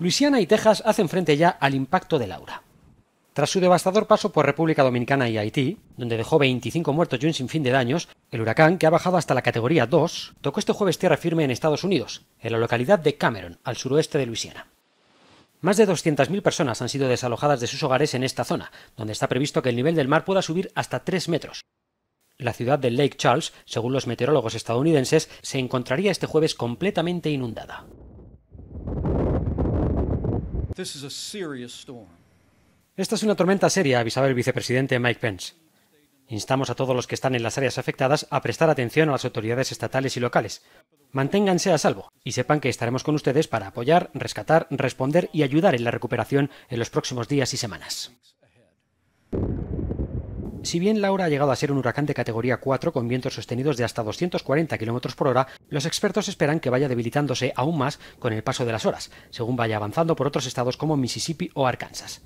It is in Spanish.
Luisiana y Texas hacen frente ya al impacto de Laura. Tras su devastador paso por República Dominicana y Haití, donde dejó 25 muertos y un sinfín de daños, el huracán, que ha bajado hasta la categoría 2, tocó este jueves tierra firme en Estados Unidos, en la localidad de Cameron, al suroeste de Luisiana. Más de 200.000 personas han sido desalojadas de sus hogares en esta zona, donde está previsto que el nivel del mar pueda subir hasta 3 metros. La ciudad de Lake Charles, según los meteorólogos estadounidenses, se encontraría este jueves completamente inundada. Esta es una tormenta seria, avisaba el vicepresidente Mike Pence. Instamos a todos los que están en las áreas afectadas a prestar atención a las autoridades estatales y locales. Manténganse a salvo y sepan que estaremos con ustedes para apoyar, rescatar, responder y ayudar en la recuperación en los próximos días y semanas. Si bien Laura ha llegado a ser un huracán de categoría 4 con vientos sostenidos de hasta 240 km por hora, los expertos esperan que vaya debilitándose aún más con el paso de las horas, según vaya avanzando por otros estados como Mississippi o Arkansas.